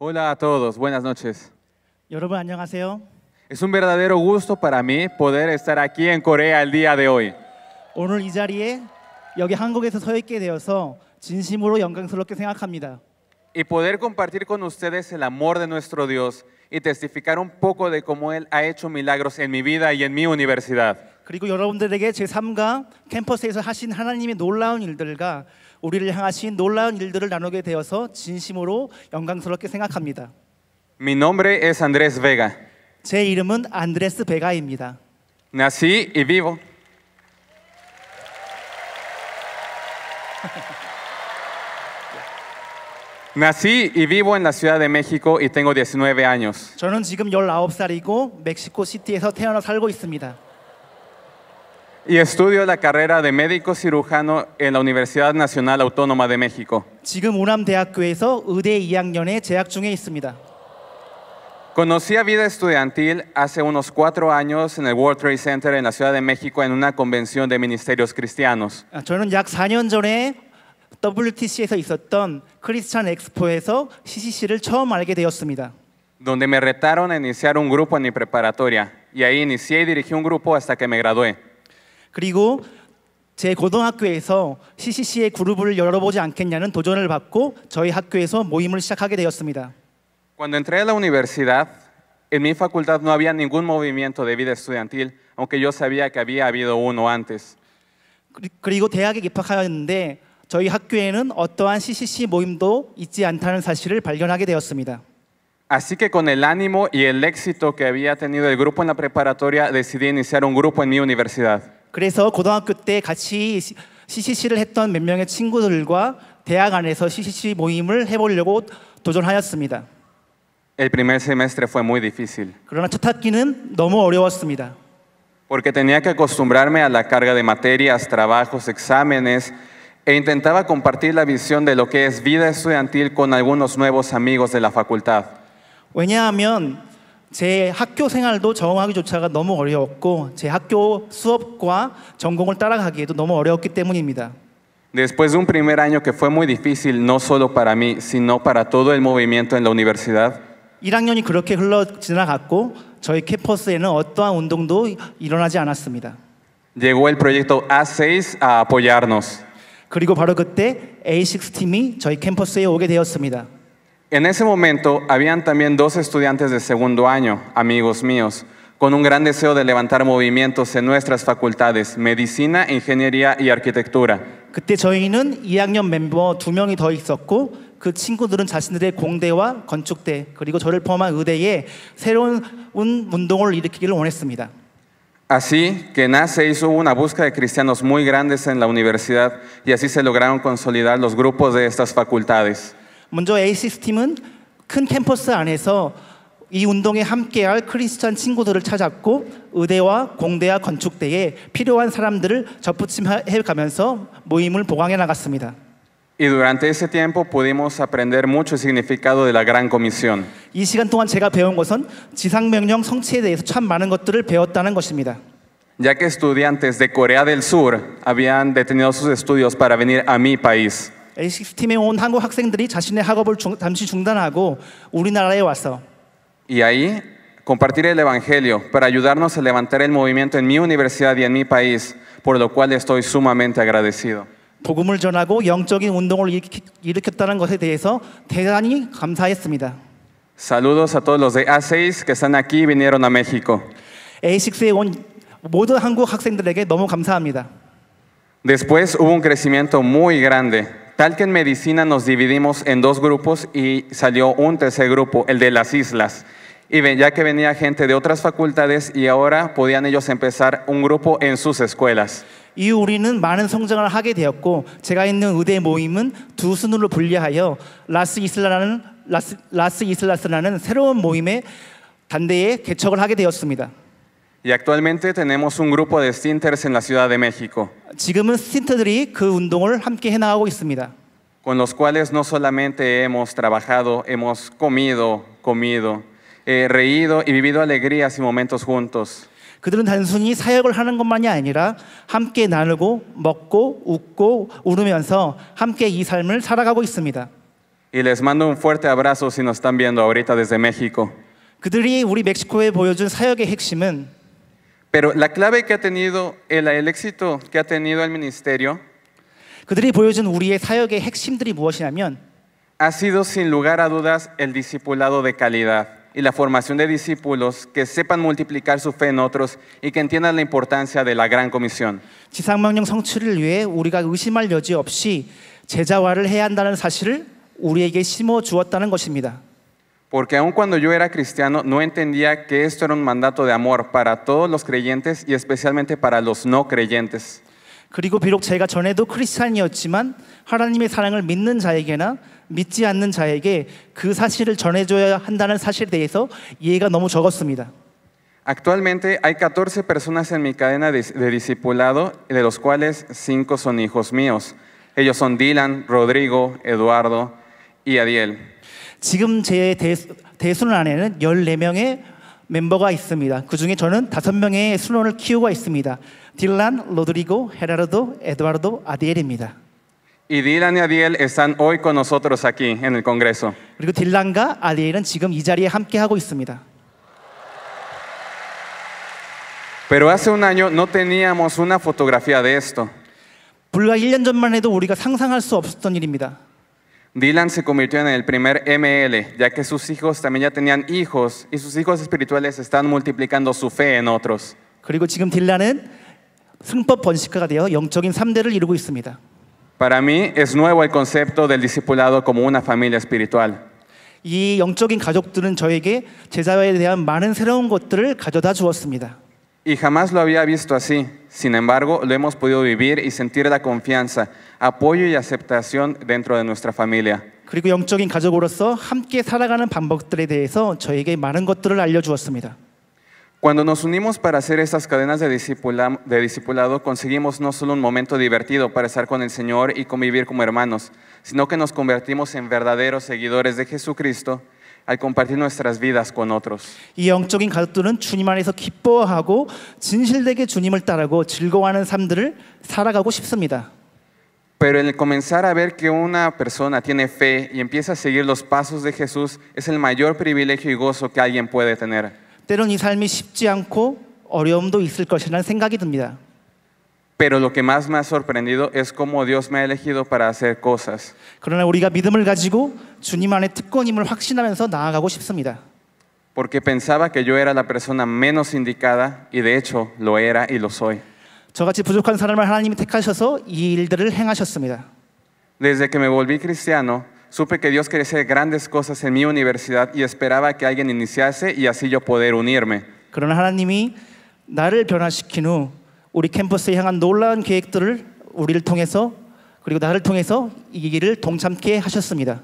Hola a todos, buenas noches. Es un verdadero gusto para mí poder estar aquí en Corea el día de hoy. Y poder compartir con ustedes el amor de nuestro Dios y testificar un poco de cómo Él ha hecho milagros en mi vida y en mi universidad. 그리고 여러분들에게 제3강 캠퍼스에서 하신 하나님의 놀라운 일들과 우리를 향하신 놀라운 일들을 나누게 되어서 진심으로 영광스럽게 생각합니다. Mi nombre es Andrés Vega. 제 이름은 안드레스 베가입니다. Nací y vivo. 저는 지금 19살이고 멕시코 시티에서 태어나 살고 있습니다. y estudio la carrera de médico cirujano en la Universidad Nacional Autónoma de México. Conocí a vida estudiantil hace unos cuatro años en el World Trade Center en la Ciudad de México en una convención de ministerios cristianos. Donde me retaron a iniciar un grupo en mi preparatoria y ahí inicié y dirigí un grupo hasta que me gradué. 그리고 제 고등학교에서 CCC의 그룹을 열어보지 않겠냐는 도전을 받고 저희 학교에서 모임을 시작하게 되었습니다. Cuando entré a la universidad, en mi facultad no había ningún movimiento de vida estudiantil, aunque yo sabía que había habido uno antes. 그리고 대학에 입학하였는데 저희 학교에는 어떠한 CCC 모임도 있지 않다는 사실을 발견하게 되었습니다. Así que con el ánimo y el éxito que había tenido el grupo en la preparatoria, decidí iniciar un grupo en mi universidad. 그래서 고등학교 때 같이 CCC를 했던 몇 명의 친구들과 대학 안에서 CCC 모임을 해보려고 도전하였습니다. El primer semestre fue muy difícil. 그러나 첫 학기는 너무 어려웠습니다. Porque tenía que acostumbrarme a la carga de materias, trabajos, exámenes e intentaba compartir la visión de lo que es vida estudiantil con algunos nuevos amigos de la facultad. 왜냐하면 제 학교 생활도 적응하기조차가 너무 어려웠고 제 학교 수업과 전공을 따라가기에도 너무 어려웠기 때문입니다. Después de un primer año que fue muy difícil no solo para mí, sino para todo el movimiento en la universidad. 1학년이 그렇게 흘러 지나갔고 저희 캠퍼스에는 어떠한 운동도 일어나지 않았습니다. Llegó el proyecto A6 a apoyarnos. 그리고 바로 그때 A6 팀이 저희 캠퍼스에 오게 되었습니다. En ese momento habían también dos estudiantes de segundo año, amigos míos, con un gran deseo de levantar movimientos en nuestras facultades, medicina, ingeniería y arquitectura. Así que nace e hizo una búsqueda de cristianos muy grandes en la universidad y así se lograron consolidar los grupos de estas facultades. 먼저 에이시스 팀은 큰 캠퍼스 안에서 이 운동에 함께할 크리스천 친구들을 찾았고 의대와 공대와 건축대에 필요한 사람들을 접붙임해 가면서 모임을 보강해 나갔습니다. Y durante ese tiempo pudimos aprender mucho el significado de la gran comisión. 이 시간 동안 제가 배운 것은 지상 명령 성취에 대해서 참 많은 것들을 배웠다는 것입니다. Ya que estudiantes de Corea del Sur habían detenido sus estudios para venir a mi país. Y ahí compartir el Evangelio para ayudarnos a levantar el movimiento en mi universidad y en mi país, por lo cual estoy sumamente agradecido. 것에 대해서 대단히 감사했습니다. Saludos a todos los de A6 que están aquí y vinieron a México. A6에 온 모든 한국 학생들에게 너무 감사합니다. Después hubo un crecimiento muy grande Tal que en medicina nos dividimos en dos grupos y salió un tercer grupo, el de las islas. Y ya que venía gente de otras facultades y ahora podían ellos empezar un grupo en sus escuelas. 많은 성장을 하게 되었고 제가 있는 의대 모임은 두 순으로 분리하여 라스 이슬라라는 라스, 라스 새로운 개척을 하게 되었습니다. Y actualmente tenemos un grupo de stinters en la Ciudad de México. Con los cuales no solamente hemos trabajado, hemos comido, comido, he eh, reído y vivido alegrías y momentos juntos. 먹고 웃고 함께 삶을 Y les mando un fuerte abrazo si nos están viendo ahorita desde México. Pero la clave que ha tenido, el, éxito que ha tenido el ministerio ha sido sin lugar a dudas el discipulado de calidad y la formación de discípulos que sepan multiplicar su fe en otros y que entiendan la importancia de la gran comisión. Porque aun cuando yo era cristiano no entendía que esto era un mandato de amor para todos los creyentes y especialmente para los no creyentes. Actualmente hay 14 personas en mi cadena de, de discipulado, de los cuales 5 son hijos míos. Ellos son Dylan, Rodrigo, Eduardo y Adiel. 지금 제 대수, 대순환에는 14명의 멤버가 있습니다. 그 중에 저는 5명의 순원을 키우고 있습니다. 딜란, 로드리고, 헤라르도, 에드와르도, 아디엘입니다. Y Dylan y Adiel están hoy con nosotros aquí en el Congreso. 그리고 딜란과 아디엘은 지금 이 자리에 함께 하고 있습니다. Pero hace un año no teníamos una fotografía de esto. 불과 1년 전만 해도 우리가 상상할 수 없었던 일입니다. Dylan se convirtió en el primer ML, ya que sus hijos también ya tenían hijos y sus hijos espirituales están multiplicando su fe en otros. Para mí es nuevo el concepto del discipulado como una familia espiritual. 이 영적인 가족들은 저에게 제자에 대한 많은 새로운 것들을 가져다 주었습니다 y jamás lo había visto así. Sin embargo, lo hemos podido vivir y sentir la confianza, apoyo y aceptación dentro de nuestra familia. Cuando nos unimos para hacer estas cadenas de, de, discipulado, conseguimos no solo un momento divertido para estar con el Señor y convivir como hermanos, sino que nos convertimos en verdaderos seguidores de Jesucristo al compartir nuestras vidas con otros. 싶습니다. Pero el comenzar a ver que una persona tiene fe y empieza a seguir los pasos de Jesús es el mayor privilegio y gozo que alguien puede tener pero lo que más me ha sorprendido es cómo Dios me ha elegido para hacer cosas. Porque pensaba que yo era la persona menos indicada y de hecho lo era y lo soy. Desde que me volví cristiano, supe que Dios quería hacer grandes cosas en mi universidad y esperaba que alguien iniciase y así yo poder unirme. 그러나 하나님이 나를 우리 캠퍼스에 향한 놀라운 계획들을 우리를 통해서 그리고 나를 통해서 이 길을 동참케 하셨습니다.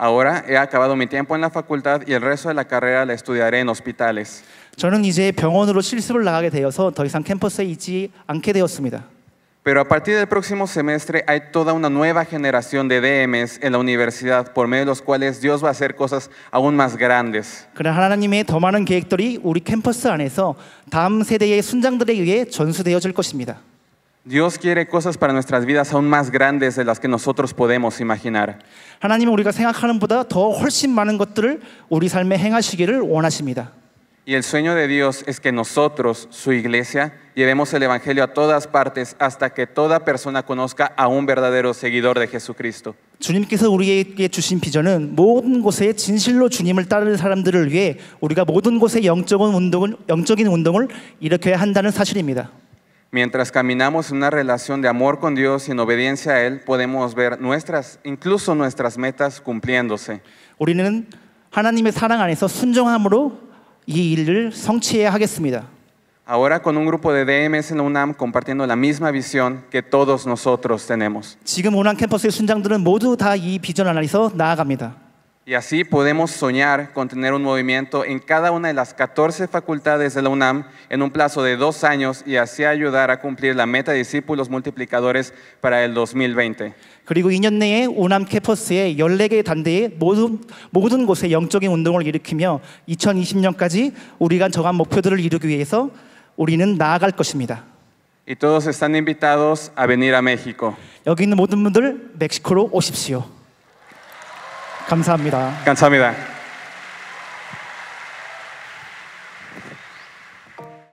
Ahora he acabado mi tiempo en la facultad y el resto de la carrera la estudiaré en hospitales. 저는 이제 병원으로 실습을 나가게 되어서 더 이상 캠퍼스에 있지 않게 되었습니다. Pero a partir del próximo semestre hay toda una nueva generación de DMs en la universidad por medio de los cuales Dios va a hacer cosas aún más grandes. Dios quiere cosas para nuestras vidas aún más grandes de las que nosotros podemos imaginar. Y el sueño de Dios es que nosotros, su iglesia, llevemos el Evangelio a todas partes hasta que toda persona conozca a un verdadero seguidor de Jesucristo. Mientras caminamos en una relación de amor con Dios y en obediencia a él, podemos ver nuestras incluso nuestras metas cumpliéndose. 이 일을 성취해야 하겠습니다. Ahora con un grupo de DMs en UNAM compartiendo la misma visión que todos nosotros tenemos. 지금 운항 캠퍼스의 순장들은 모두 다 이 비전 안에서 나아갑니다. y así podemos soñar con tener un movimiento en cada una de las 14 facultades de la UNAM en un plazo de dos años y así ayudar a cumplir la meta de discípulos multiplicadores para el 2020. 14 모든, 곳에 영적인 운동을 일으키며 2020년까지 우리가 목표들을 이루기 위해서 우리는 것입니다. Y todos están invitados a venir a México. 여기 있는 모든 분들 멕시코로 오십시오. 감사합니다. 감사합니다.